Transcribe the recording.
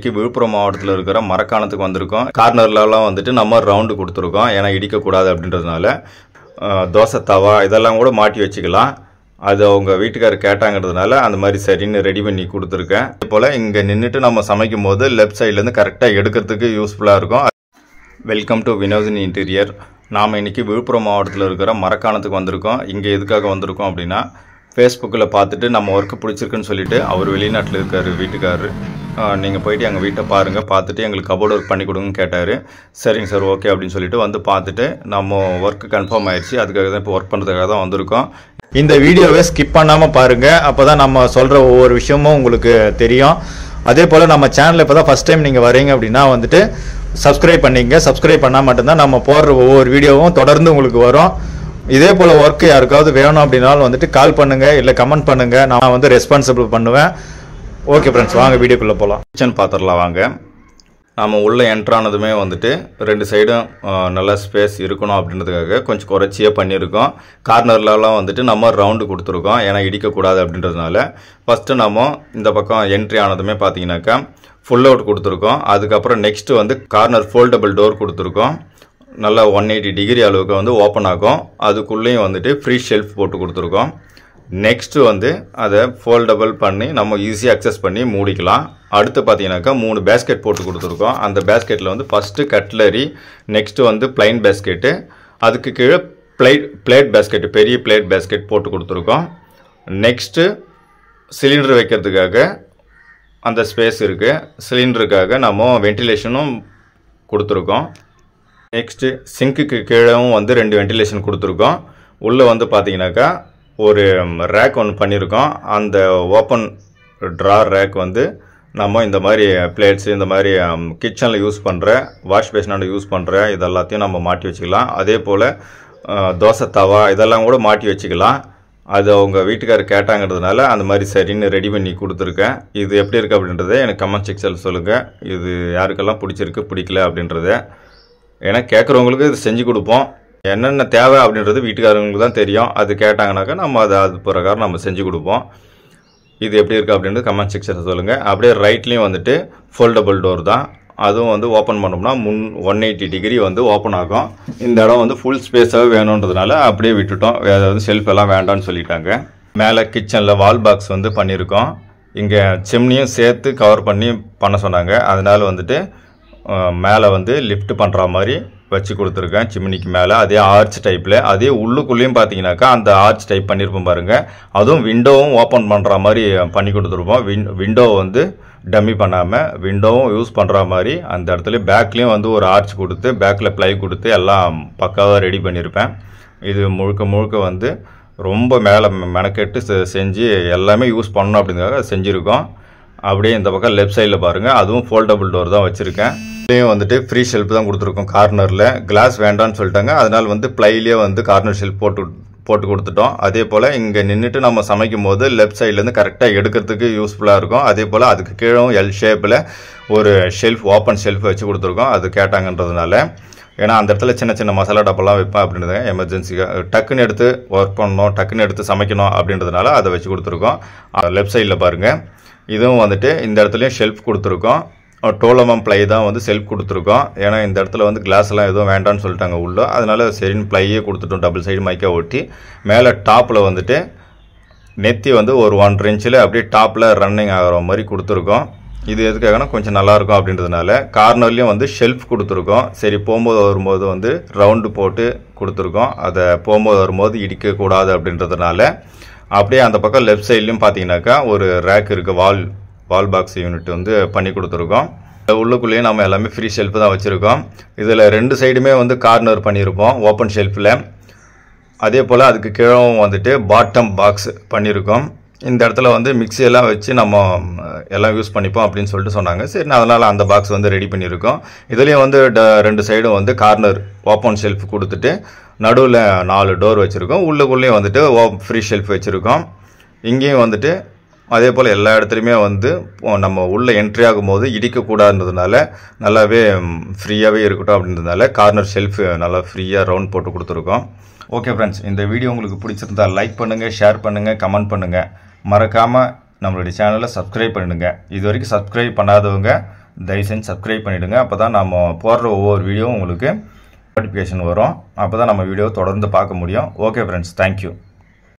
இன்னைக்கு விழுப்புரம் மாவட்டத்தில் இருக்கிற மரக்காணத்துக்கு வந்திருக்கோம் கார்னர்லலாம் வந்துட்டு நம்ம ரவுண்டு கொடுத்துருக்கோம் ஏன்னா இடிக்கக்கூடாது அப்படின்றதுனால தோசை தவா இதெல்லாம் கூட மாட்டி வச்சுக்கலாம் அது அவங்க வீட்டுக்காரர் கேட்டாங்கிறதுனால அந்த மாதிரி சரின்னு ரெடி பண்ணி கொடுத்துருக்கேன் அதே போல் இங்கே நின்றுட்டு நம்ம சமைக்கும் போது லெஃப்ட் சைட்லேருந்து கரெக்டாக எடுக்கிறதுக்கு யூஸ்ஃபுல்லாக இருக்கும் வெல்கம் டு வினோதினி இன்டீரியர் நாம் இன்றைக்கி விழுப்புரம் மாவட்டத்தில் இருக்கிற மரக்காணத்துக்கு வந்திருக்கோம் இங்கே எதுக்காக வந்திருக்கோம் அப்படின்னா ஃபேஸ்புக்கில் பார்த்துட்டு நம்ம ஒர்க்கு பிடிச்சிருக்குன்னு சொல்லிவிட்டு அவர் வெளிநாட்டில் இருக்கார் வீட்டுக்காரர் நீங்கள் போயிட்டு எங்கள் வீட்டை பாருங்கள் பார்த்துட்டு எங்களுக்கு கபோர்டு ஒர்க் பண்ணி கொடுங்கன்னு கேட்டார் சரிங்க சார் ஓகே அப்படின்னு சொல்லிட்டு வந்து பார்த்துட்டு நம்ம ஒர்க்கு கன்ஃபார்ம் ஆயிடுச்சு அதுக்காக தான் இப்போ ஒர்க் பண்ணுறதுக்காக தான் வந்திருக்கோம் இந்த வீடியோவை ஸ்கிப் பண்ணாமல் பாருங்கள் அப்போ தான் நம்ம சொல்கிற ஒவ்வொரு விஷயமும் உங்களுக்கு தெரியும் அதே போல் நம்ம சேனலில் இப்போ தான் ஃபஸ்ட் டைம் நீங்கள் வரீங்க அப்படின்னா வந்துட்டு சப்ஸ்கிரைப் பண்ணிங்க சப்ஸ்கிரைப் பண்ணால் மட்டும்தான் நம்ம போடுற ஒவ்வொரு வீடியோவும் தொடர்ந்து உங்களுக்கு வரும் இதே போல் ஒர்க்கு யாருக்காவது வேணும் அப்படின்னாலும் வந்துட்டு கால் பண்ணுங்கள் இல்லை கமெண்ட் பண்ணுங்கள் நான் வந்து ரெஸ்பான்சிபிள் பண்ணுவேன் ஓகே ஃப்ரெண்ட்ஸ் வாங்க வீடியோக்குள்ளே போகலாம் கிச்சன் பாத்திரலாம் வாங்க நாம் உள்ளே என்ட்ரானதுமே வந்துட்டு ரெண்டு சைடும் நல்ல ஸ்பேஸ் இருக்கணும் அப்படின்றதுக்காக கொஞ்சம் குறைச்சியே பண்ணியிருக்கோம் கார்னர்லலாம் வந்துட்டு நம்ம ரவுண்டு கொடுத்துருக்கோம் ஏன்னா இடிக்கக்கூடாது அப்படின்றதுனால ஃபஸ்ட்டு நம்ம இந்த பக்கம் என்ட்ரி ஆனதுமே பார்த்தீங்கன்னாக்கா ஃபுல் அவுட் கொடுத்துருக்கோம் அதுக்கப்புறம் நெக்ஸ்ட்டு வந்து கார்னர் ஃபோல்டபுள் டோர் கொடுத்துருக்கோம் நல்லா ஒன் எயிட்டி டிகிரி அளவுக்கு வந்து ஓப்பன் ஆகும் அதுக்குள்ளேயும் வந்துட்டு ஃப்ரீ ஷெல்ஃப் போட்டு கொடுத்துருக்கோம் நெக்ஸ்ட்டு வந்து அதை ஃபோல்டபுள் பண்ணி நம்ம ஈஸியாக அக்சஸ் பண்ணி மூடிக்கலாம் அடுத்து பார்த்தீங்கன்னாக்கா மூணு பேஸ்கெட் போட்டு கொடுத்துருக்கோம் அந்த பேஸ்கெட்டில் வந்து ஃபஸ்ட்டு கட்லரி நெக்ஸ்ட்டு வந்து பிளைன் பேஸ்கெட்டு அதுக்கு கீழே பிளேட் பிளேட் பேஸ்கெட்டு பெரிய பிளேட் பேஸ்கெட் போட்டு கொடுத்துருக்கோம் நெக்ஸ்ட்டு சிலிண்டர் வைக்கிறதுக்காக அந்த ஸ்பேஸ் இருக்குது சிலிண்டருக்காக நம்ம வென்டிலேஷனும் கொடுத்துருக்கோம் நெக்ஸ்ட்டு சிங்க்குக்கு கீழேவும் வந்து ரெண்டு வென்டிலேஷன் கொடுத்துருக்கோம் உள்ளே வந்து பார்த்தீங்கன்னாக்கா ஒரு ரேக் ஒன்று பண்ணியிருக்கோம் அந்த ஓப்பன் ட்ரா ரேக் வந்து நம்ம இந்த மாதிரி பிளேட்ஸ் இந்த மாதிரி கிச்சனில் யூஸ் பண்ணுற வாஷ் பேஷனோட யூஸ் பண்ணுற இது எல்லாத்தையும் நம்ம மாட்டி வச்சுக்கலாம் அதே போல் தோசை தவா இதெல்லாம் கூட மாட்டி வச்சுக்கலாம் அது அவங்க வீட்டுக்காரர் கேட்டாங்கிறதுனால அந்த மாதிரி சரின்னு ரெடி பண்ணி கொடுத்துருக்கேன் இது எப்படி இருக்குது அப்படின்றத எனக்கு கமெண்ட் செக்ஷனில் சொல்லுங்கள் இது யாருக்கெல்லாம் பிடிச்சிருக்கு பிடிக்கல அப்படின்றத ஏன்னா கேட்குறவங்களுக்கு இது செஞ்சு கொடுப்போம் என்னென்ன தேவை அப்படின்றது வீட்டுக்காரங்களுக்கு தான் தெரியும் அது கேட்டாங்கனாக்கா நம்ம அதை அது பிரகாரம் நம்ம செஞ்சு கொடுப்போம் இது எப்படி இருக்குது அப்படின்றது கமெண்ட் செக்ஷனில் சொல்லுங்கள் அப்படியே ரைட்லேயும் வந்துட்டு ஃபோல்டபுள் டோர் தான் அதுவும் வந்து ஓப்பன் பண்ணோம்னா முன் ஒன் எயிட்டி டிகிரி வந்து ஓப்பன் ஆகும் இந்த இடம் வந்து ஃபுல் ஸ்பேஸாக வேணுன்றதுனால அப்படியே விட்டுட்டோம் வேறு வந்து செல்ஃப் எல்லாம் வேண்டாம்னு சொல்லிட்டாங்க மேலே கிச்சனில் வால் பாக்ஸ் வந்து பண்ணியிருக்கோம் இங்கே சிம்னியும் சேர்த்து கவர் பண்ணி பண்ண சொன்னாங்க அதனால் வந்துட்டு மேலே வந்து லிஃப்ட் பண்ணுற மாதிரி வச்சு கொடுத்துருக்கேன் சிம்னிக்கு மேலே அதே ஆர்ச் டைப்பில் அதே உள்ளுக்குள்ளேயும் பார்த்தீங்கன்னாக்கா அந்த ஆர்ச் டைப் பண்ணியிருப்போம் பாருங்கள் அதுவும் விண்டோவும் ஓப்பன் பண்ணுற மாதிரி பண்ணி கொடுத்துருப்போம் வின் விண்டோ வந்து டம்மி பண்ணாமல் விண்டோவும் யூஸ் பண்ணுற மாதிரி அந்த இடத்துல பேக்லேயும் வந்து ஒரு ஆர்ச் கொடுத்து பேக்கில் ப்ளை கொடுத்து எல்லாம் பக்காவாக ரெடி பண்ணியிருப்பேன் இது முழுக்க முழுக்க வந்து ரொம்ப மேலே மெனக்கெட்டு செஞ்சு எல்லாமே யூஸ் பண்ணணும் அப்படிங்கிறத செஞ்சுருக்கோம் அப்படியே இந்த பக்கம் லெஃப்ட் சைடில் பாருங்கள் அதுவும் ஃபோல்டபுள் டோர் தான் வச்சுருக்கேன் இதுலேயும் வந்துட்டு ஃப்ரீ ஷெல்ப் தான் கொடுத்துருக்கோம் கார்னரில் கிளாஸ் வேண்டான்னு சொல்லிட்டாங்க அதனால் வந்து ப்ளைலேயே வந்து கார்னர் ஷெல்ப் போட்டு போட்டு கொடுத்துட்டோம் அதே போல் இங்கே நின்றுட்டு நம்ம சமைக்கும் போது லெஃப்ட் சைட்லேருந்து கரெக்டாக எடுக்கிறதுக்கு யூஸ்ஃபுல்லாக இருக்கும் அதே போல் அதுக்கு கீழே எல் ஷேப்பில் ஒரு ஷெல்ஃப் ஓப்பன் ஷெல்ஃப் வச்சு கொடுத்துருக்கோம் அது கேட்டாங்கன்றதுனால ஏன்னா அந்த இடத்துல சின்ன சின்ன மசாலா டப்பெல்லாம் வைப்பேன் அப்படின்றது எமர்ஜென்சிக்காக டக்குன்னு எடுத்து ஒர்க் பண்ணணும் டக்குன்னு எடுத்து சமைக்கணும் அப்படின்றதுனால அதை வச்சு கொடுத்துருக்கோம் லெஃப்ட் சைடில் பாருங்கள் இதுவும் வந்துட்டு இந்த இடத்துலையும் ஷெல்ஃப் கொடுத்துருக்கோம் டோலமம் ப்ளை தான் வந்து செல்ஃப் கொடுத்துருக்கோம் ஏன்னா இந்த இடத்துல வந்து கிளாஸ்லாம் எதுவும் வேண்டாம்னு சொல்லிட்டாங்க உள்ளே அதனால் சரின்னு ப்ளையே கொடுத்துட்டோம் டபுள் சைடு மைக்கா ஒட்டி மேலே டாப்பில் வந்துட்டு நெத்தி வந்து ஒரு ஒன்றரை இன்ச்சில் அப்படியே டாப்பில் ரன்னிங் ஆகிற மாதிரி கொடுத்துருக்கோம் இது எதுக்காகனா கொஞ்சம் நல்லாயிருக்கும் அப்படின்றதுனால கார்னர்லேயும் வந்து ஷெல்ஃப் கொடுத்துருக்கோம் சரி போகும்போது வரும்போது வந்து ரவுண்டு போட்டு கொடுத்துருக்கோம் அதை போகும்போது வரும்போது இடிக்கக்கூடாது அப்படின்றதுனால அப்படியே அந்த பக்கம் லெஃப்ட் சைட்லேயும் பார்த்தீங்கன்னாக்கா ஒரு ரேக் இருக்குது வால் வால் பாக்ஸ் யூனிட் வந்து பண்ணி கொடுத்துருக்கோம் உள்ளுக்குள்ளேயும் நம்ம எல்லாமே ஃப்ரீ ஷெல்ஃப் தான் வச்சுருக்கோம் இதில் ரெண்டு சைடுமே வந்து கார்னர் பண்ணியிருப்போம் ஓப்பன் ஷெல்ஃபில் அதே போல் அதுக்கு கீழவும் வந்துட்டு பாட்டம் பாக்ஸ் பண்ணியிருக்கோம் இந்த இடத்துல வந்து மிக்சியெல்லாம் வச்சு நம்ம எல்லாம் யூஸ் பண்ணிப்போம் அப்படின்னு சொல்லிட்டு சொன்னாங்க சரி அதனால் அந்த பாக்ஸ் வந்து ரெடி பண்ணியிருக்கோம் இதுலேயும் வந்து ரெண்டு சைடும் வந்து கார்னர் ஓப்பன் ஷெல்ஃப் கொடுத்துட்டு நடுவில் நாலு டோர் வச்சுருக்கோம் உள்ளுக்குள்ளேயும் வந்துட்டு ஓ ஃப்ரீ ஷெல்ஃப் வச்சுருக்கோம் இங்கேயும் வந்துட்டு அதே போல் எல்லா இடத்துலையுமே வந்து நம்ம உள்ளே என்ட்ரி ஆகும்போது இடிக்கக்கூடாதுன்றதுனால நல்லாவே ஃப்ரீயாகவே இருக்கட்டும் அப்படின்றதுனால கார்னர் ஷெல்ஃப் நல்லா ஃப்ரீயாக ரவுண்ட் போட்டு கொடுத்துருக்கோம் ஓகே ஃப்ரெண்ட்ஸ் இந்த வீடியோ உங்களுக்கு பிடிச்சிருந்தா லைக் பண்ணுங்கள் ஷேர் பண்ணுங்கள் கமெண்ட் பண்ணுங்கள் மறக்காமல் நம்மளுடைய சேனலை சப்ஸ்கிரைப் பண்ணிடுங்க இது வரைக்கும் சப்ஸ்கிரைப் பண்ணாதவங்க தயவு செஞ்சு சப்ஸ்கிரைப் பண்ணிவிடுங்க அப்போ தான் நம்ம போடுற ஒவ்வொரு வீடியோவும் உங்களுக்கு நோட்டிஃபிகேஷன் வரும் அப்போ தான் நம்ம வீடியோ தொடர்ந்து பார்க்க முடியும் ஓகே ஃப்ரெண்ட்ஸ் தேங்க்யூ